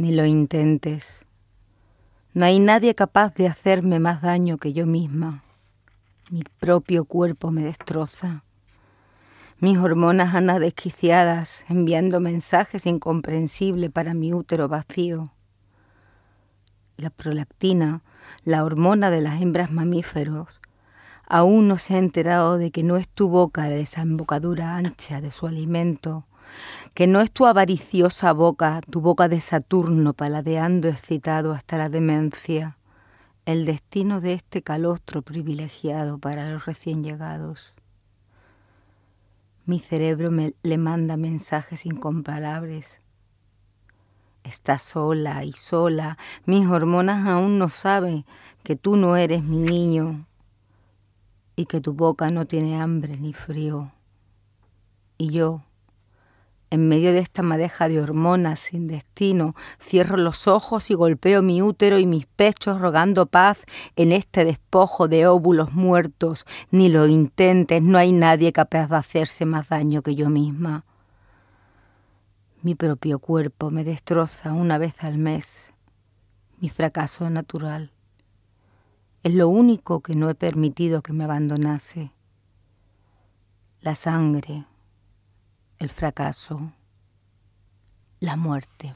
ni lo intentes. No hay nadie capaz de hacerme más daño que yo misma. Mi propio cuerpo me destroza. Mis hormonas han desquiciadas, enviando mensajes incomprensibles para mi útero vacío. La prolactina, la hormona de las hembras mamíferos, aún no se ha enterado de que no es tu boca de embocadura ancha de su alimento, que no es tu avariciosa boca, tu boca de Saturno paladeando excitado hasta la demencia, el destino de este calostro privilegiado para los recién llegados. Mi cerebro me, le manda mensajes incomparables. Estás sola y sola. Mis hormonas aún no saben que tú no eres mi niño, y que tu boca no tiene hambre ni frío. Y yo, en medio de esta madeja de hormonas sin destino, cierro los ojos y golpeo mi útero y mis pechos rogando paz en este despojo de óvulos muertos. Ni lo intentes, no hay nadie capaz de hacerse más daño que yo misma. Mi propio cuerpo me destroza una vez al mes, mi fracaso natural. Es lo único que no he permitido que me abandonase. La sangre, el fracaso, la muerte.